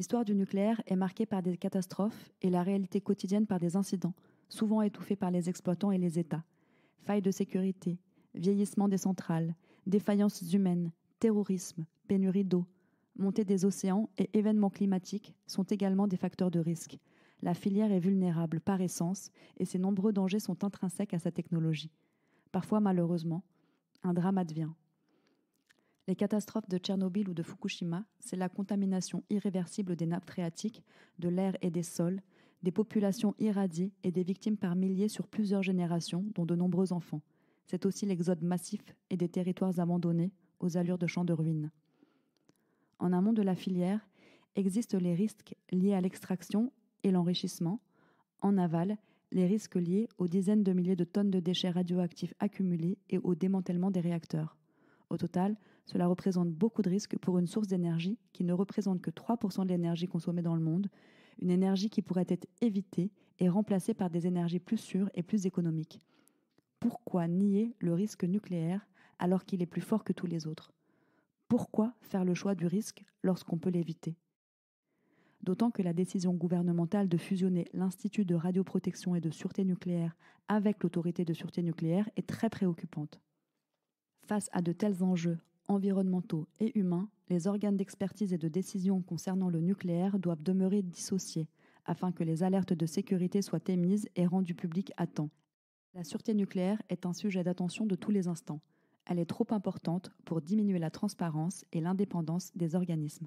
L'histoire du nucléaire est marquée par des catastrophes et la réalité quotidienne par des incidents, souvent étouffés par les exploitants et les États. Failles de sécurité, vieillissement des centrales, défaillances humaines, terrorisme, pénurie d'eau, montée des océans et événements climatiques sont également des facteurs de risque. La filière est vulnérable par essence et ses nombreux dangers sont intrinsèques à sa technologie. Parfois, malheureusement, un drame advient les catastrophes de Tchernobyl ou de Fukushima, c'est la contamination irréversible des nappes phréatiques, de l'air et des sols, des populations irradiées et des victimes par milliers sur plusieurs générations, dont de nombreux enfants. C'est aussi l'exode massif et des territoires abandonnés, aux allures de champs de ruines. En amont de la filière, existent les risques liés à l'extraction et l'enrichissement. En aval, les risques liés aux dizaines de milliers de tonnes de déchets radioactifs accumulés et au démantèlement des réacteurs. Au total, cela représente beaucoup de risques pour une source d'énergie qui ne représente que 3% de l'énergie consommée dans le monde, une énergie qui pourrait être évitée et remplacée par des énergies plus sûres et plus économiques. Pourquoi nier le risque nucléaire alors qu'il est plus fort que tous les autres Pourquoi faire le choix du risque lorsqu'on peut l'éviter D'autant que la décision gouvernementale de fusionner l'Institut de radioprotection et de sûreté nucléaire avec l'autorité de sûreté nucléaire est très préoccupante. Face à de tels enjeux environnementaux et humains, les organes d'expertise et de décision concernant le nucléaire doivent demeurer dissociés afin que les alertes de sécurité soient émises et rendues publiques à temps. La sûreté nucléaire est un sujet d'attention de tous les instants. Elle est trop importante pour diminuer la transparence et l'indépendance des organismes.